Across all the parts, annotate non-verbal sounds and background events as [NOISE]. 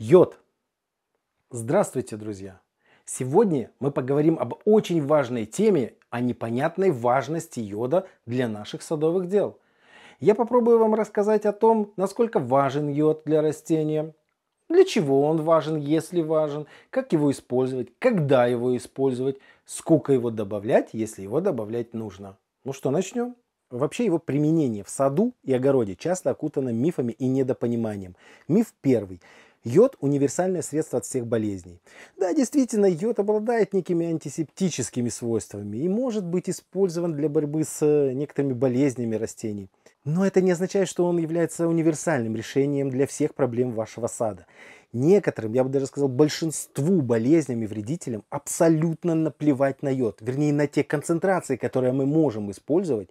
Йод. Здравствуйте, друзья! Сегодня мы поговорим об очень важной теме, о непонятной важности йода для наших садовых дел. Я попробую вам рассказать о том, насколько важен йод для растения, для чего он важен, если важен, как его использовать, когда его использовать, сколько его добавлять, если его добавлять нужно. Ну что, начнем? Вообще его применение в саду и огороде часто окутано мифами и недопониманием. Миф первый. Йод – универсальное средство от всех болезней. Да, действительно, йод обладает некими антисептическими свойствами и может быть использован для борьбы с э, некоторыми болезнями растений. Но это не означает, что он является универсальным решением для всех проблем вашего сада. Некоторым, я бы даже сказал, большинству болезням и вредителям абсолютно наплевать на йод, вернее на те концентрации, которые мы можем использовать,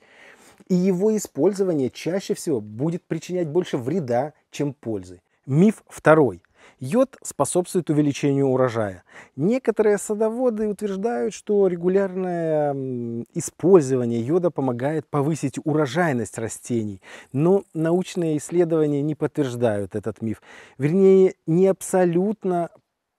и его использование чаще всего будет причинять больше вреда, чем пользы. Миф второй. Йод способствует увеличению урожая. Некоторые садоводы утверждают, что регулярное использование йода помогает повысить урожайность растений, но научные исследования не подтверждают этот миф. Вернее, не абсолютно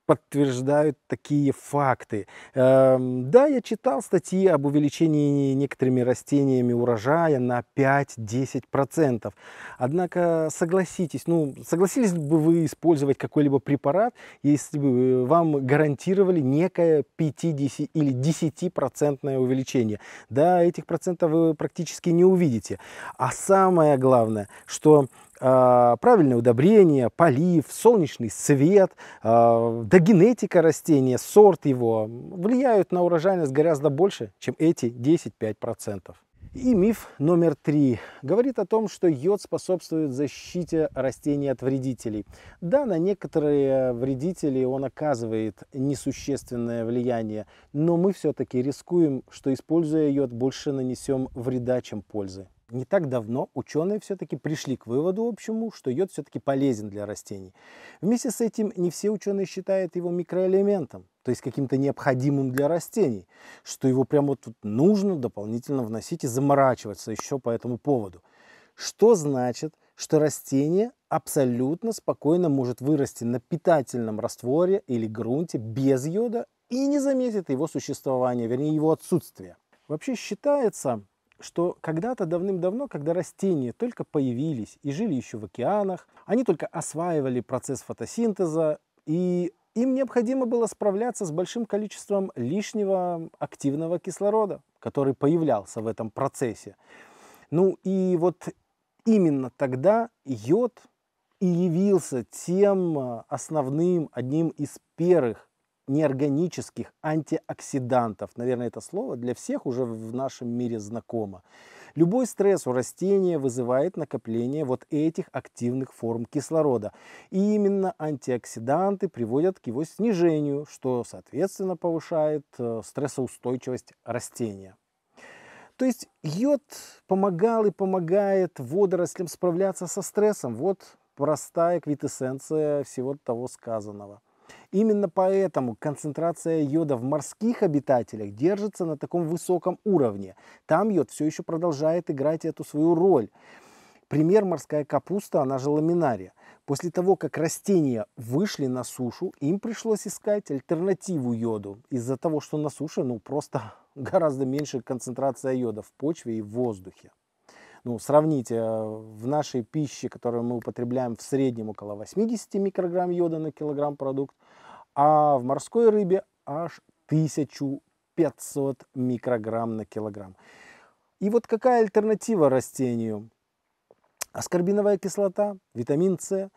подтверждают такие факты. Эм, да, я читал статьи об увеличении некоторыми растениями урожая на 5-10%. Однако согласитесь, ну, согласились бы вы использовать какой-либо препарат, если бы вам гарантировали некое 50 или 10% увеличение. Да, этих процентов вы практически не увидите. А самое главное, что а, правильное удобрение, полив, солнечный свет, а, да генетика растения, сорт его влияют на урожайность гораздо больше, чем эти 10-5%. И миф номер три говорит о том, что йод способствует защите растений от вредителей. Да, на некоторые вредители он оказывает несущественное влияние, но мы все-таки рискуем, что используя йод, больше нанесем вреда, чем пользы. Не так давно ученые все-таки пришли к выводу общему, что йод все-таки полезен для растений. Вместе с этим не все ученые считают его микроэлементом, то есть каким-то необходимым для растений, что его прямо тут нужно дополнительно вносить и заморачиваться еще по этому поводу. Что значит, что растение абсолютно спокойно может вырасти на питательном растворе или грунте без йода и не заметит его существования, вернее его отсутствия. Вообще считается, что когда-то давным-давно, когда растения только появились и жили еще в океанах, они только осваивали процесс фотосинтеза, и им необходимо было справляться с большим количеством лишнего активного кислорода, который появлялся в этом процессе. Ну и вот именно тогда йод и явился тем а, основным, одним из первых неорганических антиоксидантов. Наверное, это слово для всех уже в нашем мире знакомо. Любой стресс у растения вызывает накопление вот этих активных форм кислорода. И именно антиоксиданты приводят к его снижению, что, соответственно, повышает э, стрессоустойчивость растения. То есть йод помогал и помогает водорослям справляться со стрессом. Вот простая квитэссенция всего того сказанного. Именно поэтому концентрация йода в морских обитателях держится на таком высоком уровне. Там йод все еще продолжает играть эту свою роль. Пример – морская капуста, она же ламинария. После того, как растения вышли на сушу, им пришлось искать альтернативу йоду. Из-за того, что на суше ну, просто [LAUGHS] гораздо меньше концентрация йода в почве и в воздухе. Ну, сравните, э, в нашей пище, которую мы употребляем в среднем около 80 микрограмм йода на килограмм продукт, а в морской рыбе аж 1500 микрограмм на килограмм. И вот какая альтернатива растению? Аскорбиновая кислота, витамин С.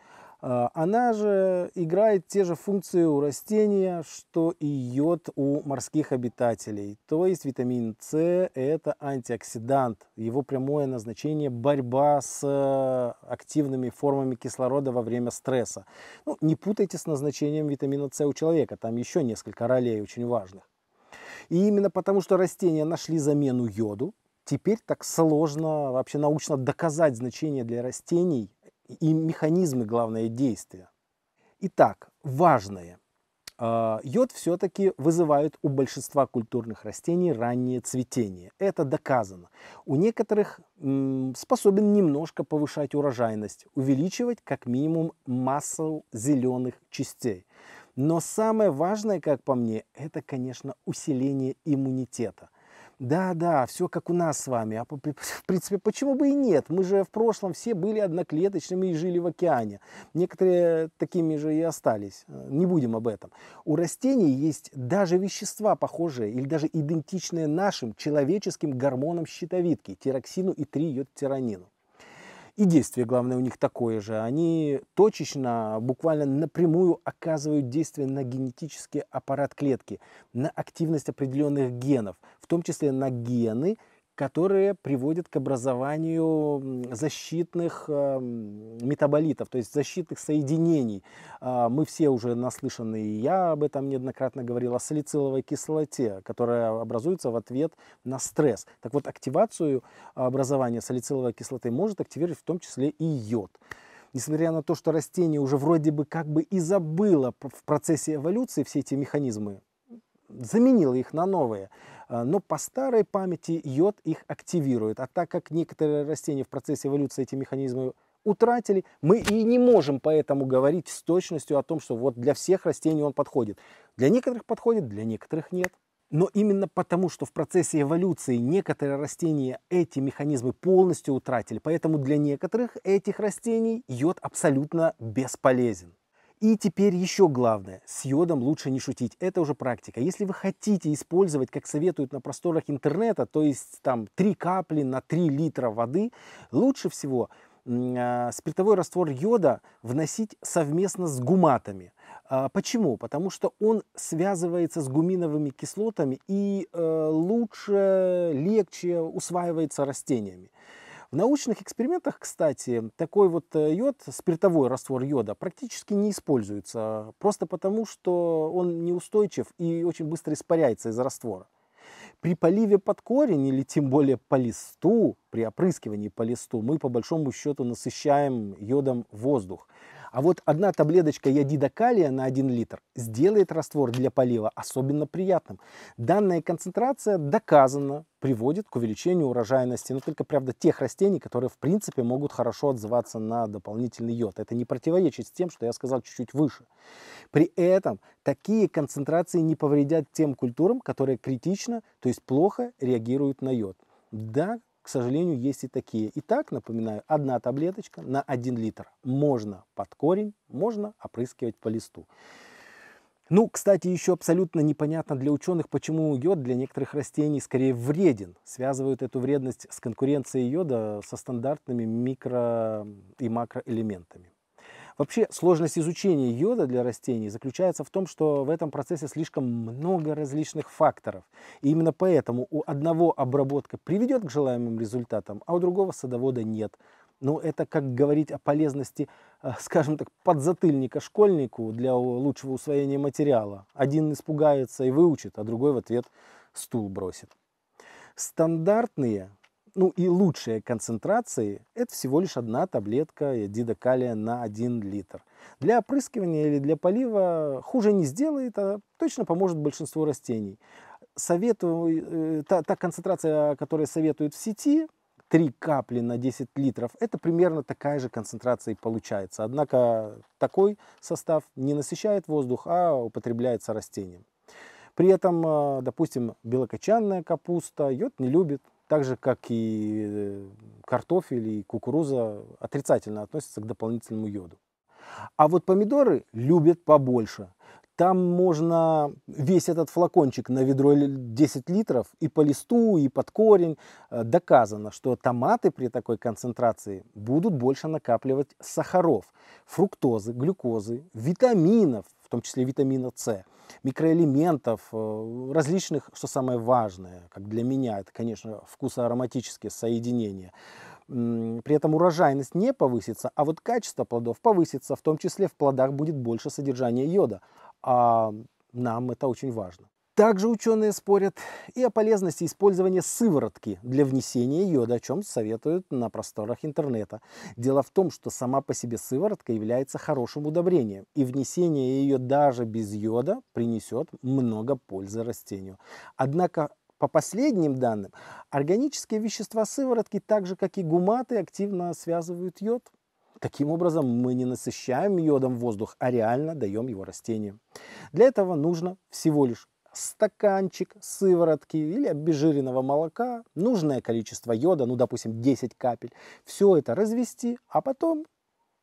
А, она же играет те же функции у растения, что и йод у морских обитателей. То есть витамин С – это антиоксидант. Его прямое назначение – борьба с э, активными формами кислорода во время стресса. Ну, не путайте с назначением витамина С у человека. Там еще несколько ролей очень важных. И именно потому, что растения нашли замену йоду, теперь так сложно вообще научно доказать значение для растений и механизмы, главное, действия. Итак, важное. А, йод все-таки вызывает у большинства культурных растений раннее цветение. Это доказано. У некоторых способен немножко повышать урожайность, увеличивать как минимум массу зеленых частей. Но самое важное, как по мне, это, конечно, усиление иммунитета – да-да, все как у нас с вами. А [LAUGHS] в принципе, почему бы и нет? Мы же в прошлом все были одноклеточными и жили в океане. Некоторые такими же и остались. Э, не будем об этом. У растений есть даже вещества похожие или даже идентичные нашим человеческим гормонам щитовидки, тироксину и 3 и действие, главное, у них такое же. Они точечно, буквально напрямую оказывают действие на генетический аппарат клетки, на активность определенных генов, в том числе на гены – которые приводят к образованию защитных э, метаболитов, то есть защитных соединений. А, мы все уже наслышаны, и я об этом неоднократно говорил, о салициловой кислоте, которая образуется в ответ на стресс. Так вот, активацию образования салициловой кислоты может активировать в том числе и йод несмотря на то, что растение уже вроде бы как бы и забыло в процессе эволюции все эти механизмы, заменило их на новые. А, но по старой памяти йод их активирует. А так как некоторые растения в процессе эволюции эти механизмы утратили, мы и не можем поэтому говорить с точностью о том, что вот для всех растений он подходит. Для некоторых подходит, для некоторых нет. Но именно потому, что в процессе эволюции некоторые растения эти механизмы полностью утратили, поэтому для некоторых этих растений йод абсолютно бесполезен. И теперь еще главное, с йодом лучше не шутить, это уже практика. Если вы хотите использовать, как советуют на просторах интернета, то есть там 3 капли на 3 литра воды, лучше всего э, спиртовой раствор йода вносить совместно с гуматами. Э, почему? Потому что он связывается с гуминовыми кислотами и э, лучше, легче усваивается растениями. В научных экспериментах, кстати, такой вот э, йод, спиртовой раствор йода, практически не используется, просто потому что он неустойчив и очень быстро испаряется из раствора. При поливе под корень или тем более по листу, при опрыскивании по листу, мы по большому счету насыщаем йодом воздух. А вот одна таблеточка ядида калия на 1 литр сделает раствор для полива особенно приятным. Данная концентрация доказана приводит к увеличению урожайности, но только, правда, тех растений, которые, в принципе, могут хорошо отзываться на дополнительный йод. Это не противоречит тем, что я сказал чуть-чуть выше. При этом такие концентрации не повредят тем культурам, которые критично, то есть плохо реагируют на йод. Да, к сожалению, есть и такие. Итак, напоминаю, одна таблеточка на 1 литр. Можно под корень, можно опрыскивать по листу. Ну, кстати, еще абсолютно непонятно для ученых, почему йод для некоторых растений скорее вреден. Связывают эту вредность с конкуренцией йода со стандартными микро- и макроэлементами. Вообще сложность изучения йода для растений заключается в том, что в этом процессе слишком много различных факторов. И именно поэтому у одного обработка приведет к желаемым результатам, а у другого садовода нет. Но ну, это как говорить о полезности, э, скажем так, подзатыльника школьнику для лучшего усвоения материала. Один испугается и выучит, а другой в ответ стул бросит. Стандартные ну и лучшие концентрации – это всего лишь одна таблетка дидокалия на 1 литр. Для опрыскивания или для полива хуже не сделает, а точно поможет большинству растений. Советую, э, та, та концентрация, которая советуют в сети, 3 капли на 10 литров, это примерно такая же концентрация и получается. Однако такой состав не насыщает воздух, а употребляется растением. При этом, э, допустим, белокочанная капуста йод не любит, так же, как и э, картофель и кукуруза отрицательно относятся к дополнительному йоду. А вот помидоры любят побольше. Там можно весь этот флакончик на ведро 10 литров и по листу, и под корень. Э, доказано, что томаты при такой концентрации будут больше накапливать сахаров, фруктозы, глюкозы, витаминов, том числе витамина С, микроэлементов, э, различных, что самое важное, как для меня, это, конечно, вкусоароматические соединения. При этом урожайность не повысится, а вот качество плодов повысится, в том числе в плодах будет больше содержания йода. А нам это очень важно. Также ученые спорят и о полезности использования сыворотки для внесения йода, о чем советуют на просторах интернета. Дело в том, что сама по себе сыворотка является хорошим удобрением, и внесение ее даже без йода принесет много пользы растению. Однако по последним данным, органические вещества сыворотки, так же как и гуматы, активно связывают йод. Таким образом, мы не насыщаем йодом воздух, а реально даем его растениям. Для этого нужно всего лишь стаканчик сыворотки или обезжиренного молока, нужное количество йода, ну, допустим, 10 капель, все это развести, а потом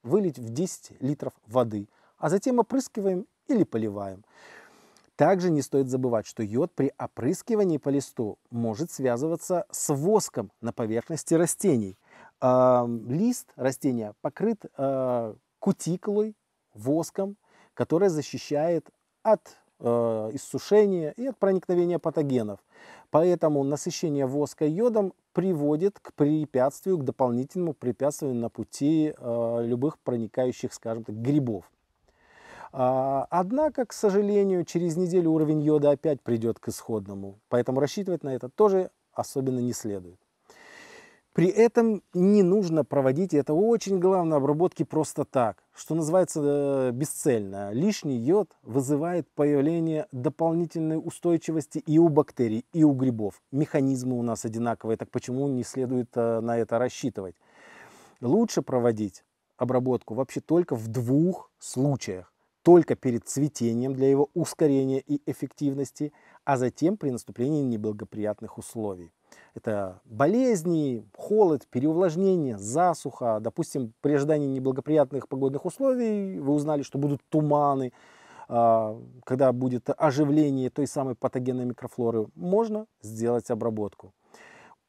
вылить в 10 литров воды, а затем опрыскиваем или поливаем. Также не стоит забывать, что йод при опрыскивании по листу может связываться с воском на поверхности растений. Лист растения покрыт э, кутикулой, воском, которая защищает от Э, иссушения и от проникновения патогенов. Поэтому насыщение воска йодом приводит к препятствию, к дополнительному препятствию на пути э, любых проникающих, скажем так, грибов. А, однако, к сожалению, через неделю уровень йода опять придет к исходному, поэтому рассчитывать на это тоже особенно не следует. При этом не нужно проводить, это очень главное, обработки просто так, что называется э, бесцельно. Лишний йод вызывает появление дополнительной устойчивости и у бактерий, и у грибов. Механизмы у нас одинаковые, так почему не следует э, на это рассчитывать? Лучше проводить обработку вообще только в двух случаях. Только перед цветением для его ускорения и эффективности, а затем при наступлении неблагоприятных условий. Это болезни, холод, переувлажнение, засуха. Допустим, при ожидании неблагоприятных погодных условий вы узнали, что будут туманы, а, когда будет оживление той самой патогенной микрофлоры, можно сделать обработку.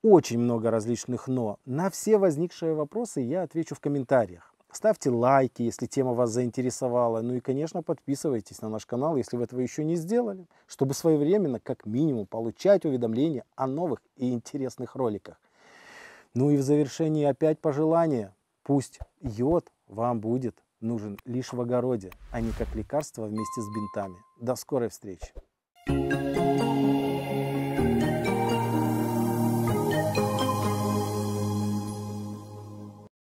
Очень много различных «но». На все возникшие вопросы я отвечу в комментариях. Ставьте лайки, если тема вас заинтересовала. Ну и, конечно, подписывайтесь на наш канал, если вы этого еще не сделали, чтобы своевременно, как минимум, получать уведомления о новых и интересных роликах. Ну и в завершении опять пожелание. Пусть йод вам будет нужен лишь в огороде, а не как лекарство вместе с бинтами. До скорой встречи!